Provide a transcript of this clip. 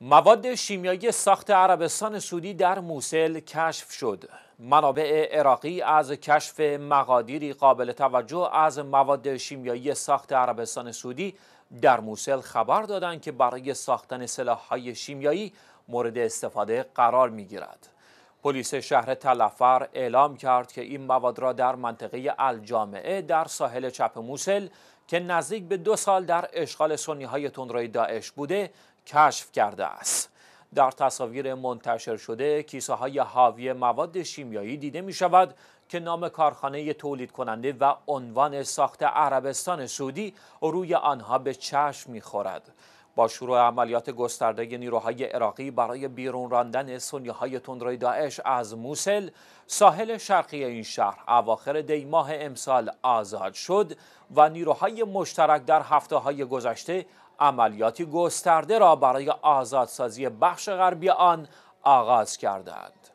مواد شیمیایی ساخت عربستان سعودی در موسل کشف شد. منابع عراقی از کشف مقادیری قابل توجه از مواد شیمیایی ساخت عربستان سعودی در موسل خبر دادند که برای ساختن سلاح‌های شیمیایی مورد استفاده قرار می‌گیرد. پلیس شهر تلفر اعلام کرد که این مواد را در منطقه الجامعه در ساحل چپ موسل که نزدیک به دو سال در اشغال سنی های تندروی داعش بوده کشف کرده است. در تصاویر منتشر شده کیسه های حاوی مواد شیمیایی دیده می شود که نام کارخانه تولید کننده و عنوان ساخت عربستان سعودی روی آنها به چشم می خورد. با شروع عملیات گسترده نیروهای عراقی برای بیرون راندن سونیهای های تندروی داعش از موسل ساحل شرقی این شهر اواخر دی ماه امسال آزاد شد و نیروهای مشترک در هفته های گذشته عملیاتی گسترده را برای آزادسازی بخش غربی آن آغاز کردند.